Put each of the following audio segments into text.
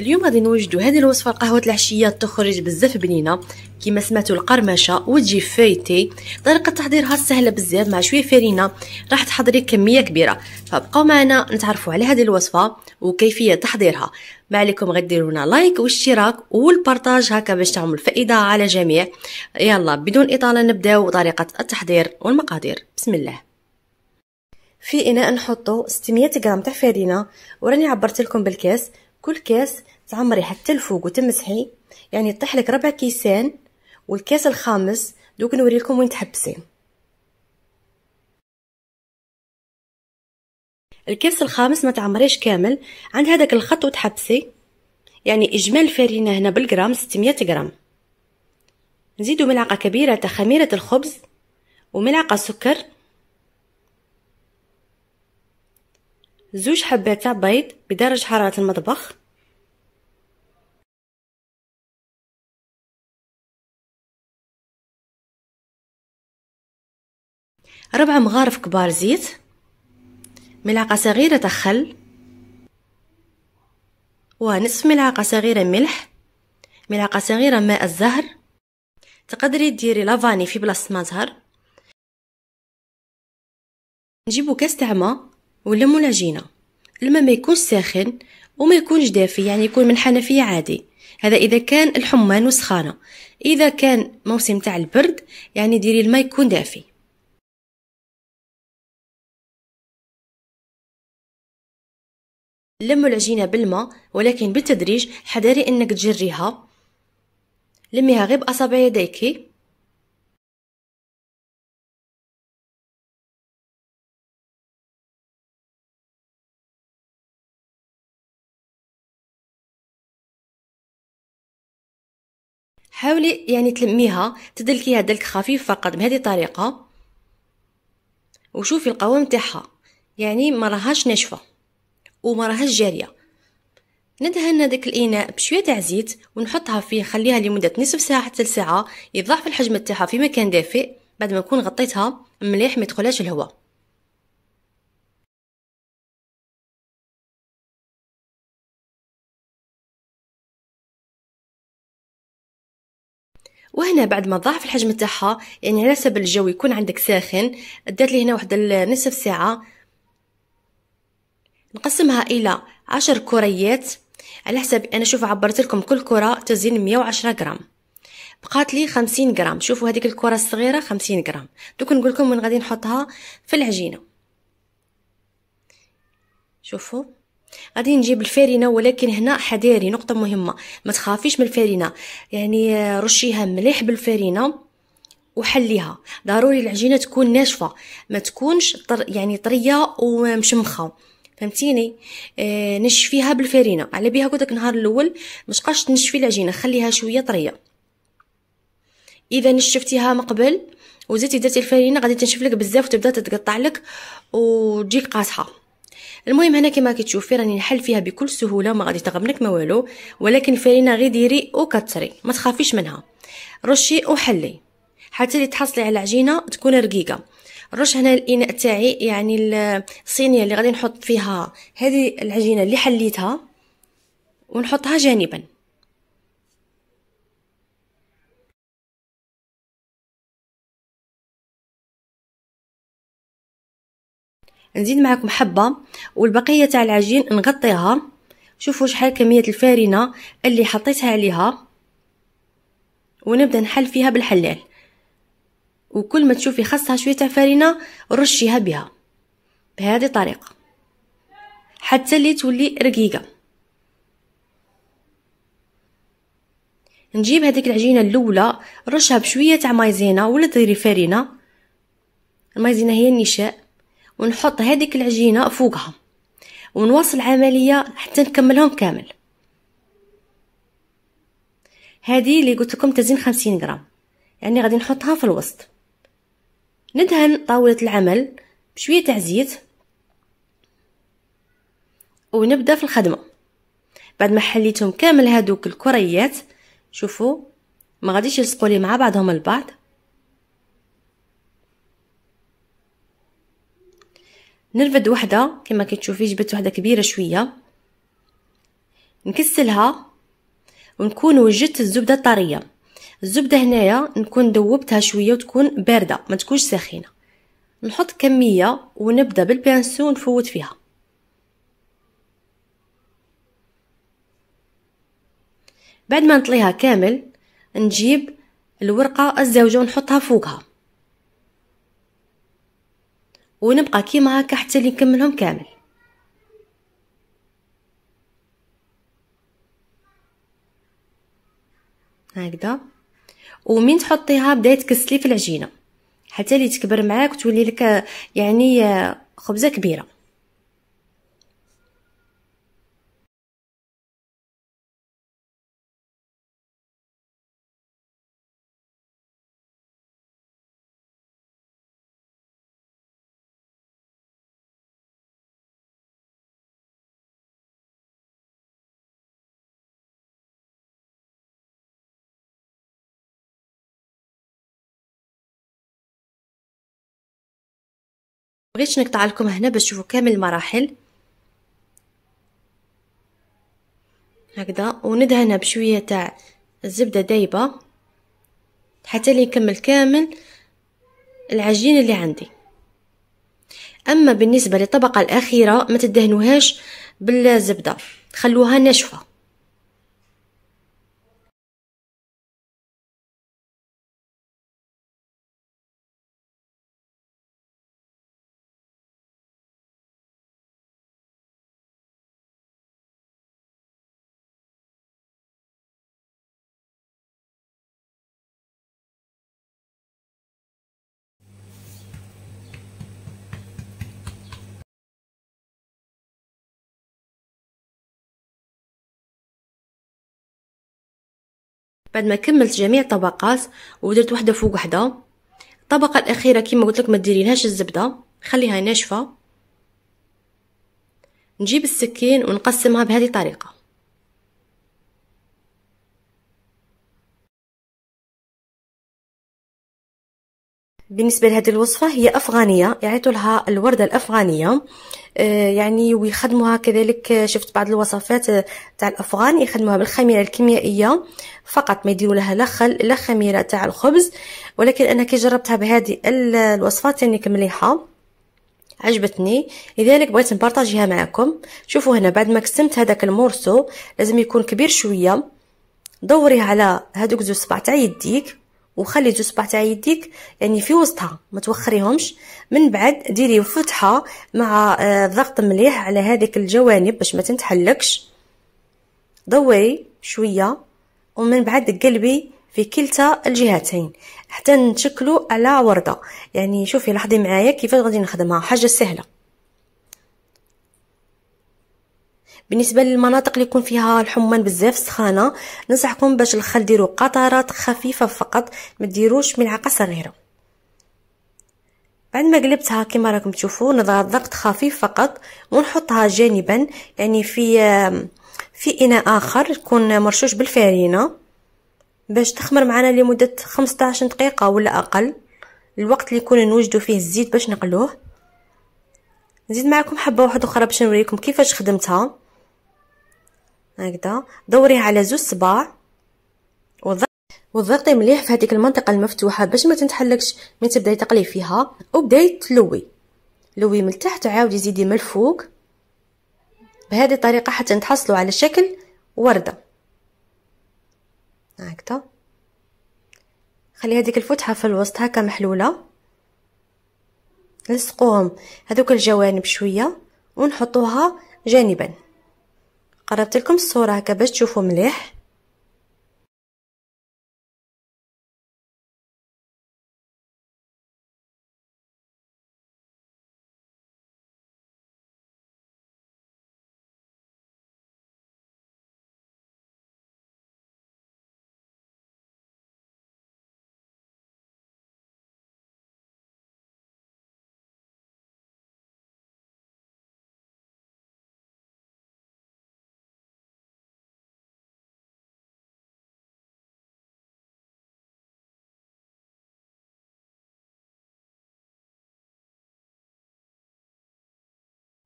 اليوم غادي نوجدوا هذه الوصفه لقهوه العشيه تخرج بزاف بنينه كما سمعتوا القرمشه وتجي فايتي طريقه تحضيرها سهله بزاف مع شويه فرينه راح تحضري كميه كبيره فبقاو معنا نتعرفوا على هذه الوصفه وكيفيه تحضيرها ما عليكم غير لايك واشتراك والبارطاج هكا باش تعمل فائده على جميع يلا بدون اطاله نبداو طريقه التحضير والمقادير بسم الله في اناء نحطو 600 غرام تاع فرينه وراني عبرت لكم بالكاس كل كاس تعمري حتى الفوق وتمسحي يعني يطيح لك ربع كيسان والكاس الخامس دوك نوريلكم وين تحبسي الكاس الخامس ما تعمريش كامل عند هذاك الخط وتحبسي يعني اجمال الفرينه هنا بالجرام 600 جرام نزيدوا ملعقه كبيره تاع خميره الخبز وملعقه سكر زوج حبات تاع بيض بدرجة حرارة المطبخ ربع مغارف كبار زيت ملعقة صغيرة تاع خل ونصف ملعقة صغيرة ملح ملعقة صغيرة ماء الزهر تقدري ديري لافاني في بلاصة ما زهر نجيبو كاس تاع ما ولا مناجينه الماء ما يكون ساخن وما يكونش دافي يعني يكون من حنفيه عادي هذا اذا كان الحمان وسخانه اذا كان موسم تاع البرد يعني ديري الماء يكون دافي لموا العجينة بالماء ولكن بالتدريج حذري انك تجريها لميها غير باصابع يديكي حاولي يعني تلميها تدلكيها دلك خفيف فقط بهذه الطريقه وشوفي القوام تاعها يعني ما راهاش ناشفه وما راهاش جاريه ندهن هذاك الاناء بشويه تاع زيت ونحطها فيه نخليها لمده نصف ساعه حتى ساعه يضعف الحجم تاعها في مكان دافئ بعد ما نكون غطيتها مليح ما يدخلهاش الهواء وهنا بعد ما ضاعف الحجم تاعها يعني على حسب الجو يكون عندك ساخن دات لي هنا واحد نصف ساعه نقسمها الى عشر كريات على حسب انا شوف عبرت لكم كل كره تزين 110 غرام بقات لي 50 غرام شوفوا هذيك الكره الصغيره 50 غرام دوك نقول لكم وين غادي نحطها في العجينه شوفوا غادي نجيب الفارينه ولكن هنا حذاري نقطه مهمه ما تخافيش من الفارينه يعني آه، رشيها مليح بالفارينه وحليها ضروري العجينه تكون ناشفه ما تكونش طر يعني طريه ومشمخه فهمتيني آه نشفيها بالفارينه على بيها قلت النهار الاول مش قاش تنشفي العجينه خليها شويه طريه اذا نشفتيها مقبل وزيتي درتي الفارينه غادي تنشف لك بزاف وتبدا تتقطع لك وتجيك قاصحه المهم هنا كما كتشوفي راني نحل فيها بكل سهوله ما غادي تغملك ما والو ولكن فرينه غير ديري وكتري ما تخافيش منها رشي وحلي حتى اللي تحصلي على عجينه تكون رقيقه رش هنا الاناء تاعي يعني الصينيه اللي غادي نحط فيها هذه العجينه اللي حليتها ونحطها جانبا نزيد معكم حبه والبقيه تاع العجين نغطيها شوفوا شحال كميه الفارينه اللي حطيتها عليها ونبدا نحل فيها بالحلال وكل ما تشوفي خاصها شويه تاع رشيها بها بهذه الطريقه حتى اللي تولي رقيقه نجيب هذيك العجينه الاولى رشها بشويه تاع مايزينا ولا ديري فارينة المايزينا هي النشاء ونحط هذيك العجينه فوقها ونواصل العمليه حتى نكملهم كامل هذه اللي قلت لكم تزين 50 غرام يعني غادي نحطها في الوسط ندهن طاوله العمل بشويه تاع زيت ونبدا في الخدمه بعد ما حليتهم كامل هادوك الكريات شوفوا ما غاديش يلصقوا لي مع بعضهم البعض نرفد وحده كما كتشوفي جبت وحده كبيره شويه نكسلها ونكون وجدت الزبده الطريه الزبده هنايا نكون ذوبتها شويه وتكون بارده ما تكونش ساخنه نحط كميه ونبدا بالبانسو نفوت فيها بعد ما نطليها كامل نجيب الورقه الزوجه ونحطها فوقها ونبقى كيما هكا حتى اللي نكملهم كامل هكذا ومين تحطيها بداي تكسلي في العجينه حتى اللي تكبر معاك وتولي لك يعني آه، خبزه كبيره بغيتش نقطع لكم هنا باش تشوفوا كامل المراحل هكذا وندهنها بشويه تاع الزبده دايبه حتى لي يكمل كامل العجين اللي عندي اما بالنسبه للطبقه الاخيره ما تدهنوهاش بالزبده خلوها ناشفه بعد ما كملت جميع الطبقات ودرت وحده فوق وحده الطبقه الاخيره كيما قلت لك ما ديريلهاش الزبده خليها ناشفه نجيب السكين ونقسمها بهذه الطريقه بالنسبه لهذه الوصفه هي افغانيه يعيطوا لها الورده الافغانيه آه، يعني ويخدموها كذلك آه، شفت بعض الوصفات آه، تاع الافغان يخدموها بالخميره الكيميائيه فقط ما يديروا لها لا خل لا خميره تاع الخبز ولكن انا كي جربتها بهذه الوصفه تانيك مليحه عجبتني لذلك بغيت نبارطاجيها معكم شوفوا هنا بعد ما كسمت هذاك المورسو لازم يكون كبير شويه دوري على هذوك زوج صباع تاع يديك وخلي جوج صباع تاع يديك يعني في وسطها ما توخريهمش من بعد ديري فتحه مع الضغط آه، مليح على هذيك الجوانب باش ما تنتحلكش دوري شويه ومن بعد قلبي في كلتا الجهتين حتى نشكلو على ورده يعني شوفي لاحظي معايا كيفاش غادي نخدمها حاجه سهله بالنسبه للمناطق اللي يكون فيها الحمان بزاف سخانه ننصحكم باش الخل ديروا قطرات خفيفه فقط ما ديروش ملعقه صغيره بعد ما قلبتها كما راكم تشوفوا نضغط ضغط خفيف فقط ونحطها جانبا يعني في في اناء اخر يكون مرشوش بالفارينه باش تخمر معنا لمده 15 دقيقه ولا اقل الوقت اللي يكون نوجدو فيه الزيت باش نقلوه نزيد معكم حبه واحده اخرى باش نوريكم كيفاش خدمتها هكذا دوري على زوج صباع وضغطي مليح في هذيك المنطقه المفتوحه باش ما تنتحلكش ملي تبداي تقلي فيها وبداي تلوي لوي من تحت عاودي زيدي من الفوق بهذه الطريقه حتى تحصلوا على شكل ورده هكذا خلي هذيك الفتحه في الوسط هكا محلوله نلصقوهم هذوك الجوانب شويه ونحطوها جانبا قربت لكم الصوره هكا باش تشوفوا مليح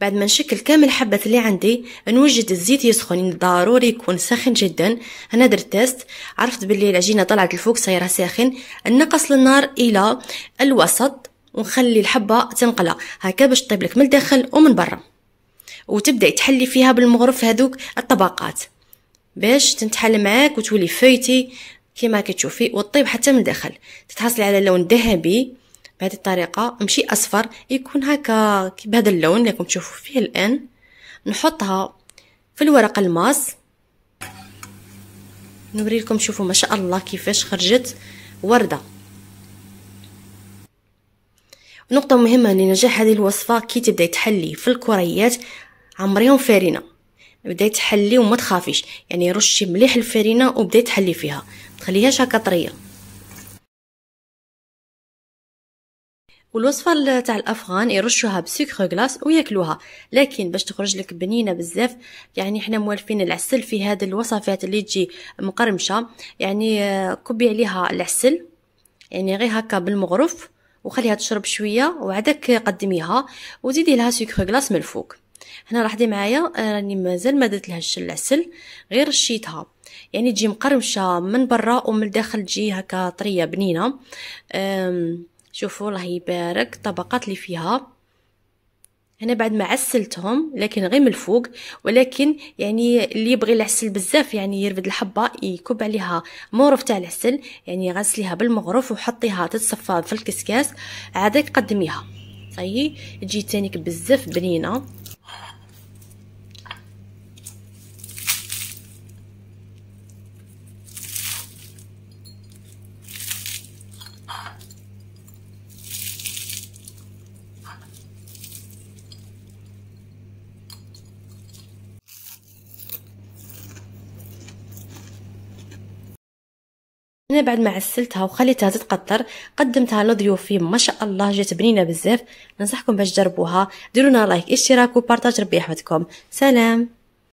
بعد ما نشكل كامل الحبات اللي عندي نوجد الزيت يسخن ضروري يكون ساخن جدا انا درت تيست عرفت باللي العجينه طلعت الفوق صايره ساخن نقص النار الى الوسط ونخلي الحبه تنقلى هكا باش تطيب لك من الداخل ومن برا وتبداي تحلي فيها بالمغرف هذوك الطبقات باش تنتحل معاك وتولي فيتي كما كتشوفي وتطيب حتى من الداخل تتحصلي على لون ذهبي بهذه الطريقه ومشي اصفر يكون هكا بهذا اللون اللي راكم تشوفوا فيه الان نحطها في الورق الماس نوري لكم شوفوا ما شاء الله كيفاش خرجت ورده نقطة مهمة لنجاح هذه الوصفة كي تبداي تحلي في الكريات عمريهم فارينه بداي تحلي وما تخافيش يعني رشي مليح الفارنة وبداي تحلي فيها تخليهاش هكا طريه والوصفه تاع الافغان يرشوها بسكر غلاس وياكلوها لكن باش تخرج لك بنينه بزاف يعني احنا موالفين العسل في هذه الوصفات اللي تجي مقرمشه يعني آه، كبي عليها العسل يعني غير هكا بالمغرف وخليها تشرب شويه وعدك قدميها وزيدي لها سكر غلاس من الفوق هنا دي معايا آه، راني مازال ما درت لهاش العسل غير رشيتها يعني تجي مقرمشه من برا ومن الداخل تجي هكا طريه بنينه أم شوفوا الله يبارك الطبقات اللي فيها انا بعد ما عسلتهم لكن غير من الفوق ولكن يعني اللي يبغي العسل بزاف يعني يرفد الحبه يكب عليها مغرف تاع العسل يعني غسليها بالمغرف وحطيها تتصفى في الكسكاس عاد قدميها صحيح تجي تانيك بزاف بنينه انا بعد ما عسلتها وخليتها تتقطر قدمتها لضيوفي ما شاء الله جات بنينه بزاف ننصحكم باش تجربوها ديرونا لايك اشتراك وبارطاج ربي يحفظكم سلام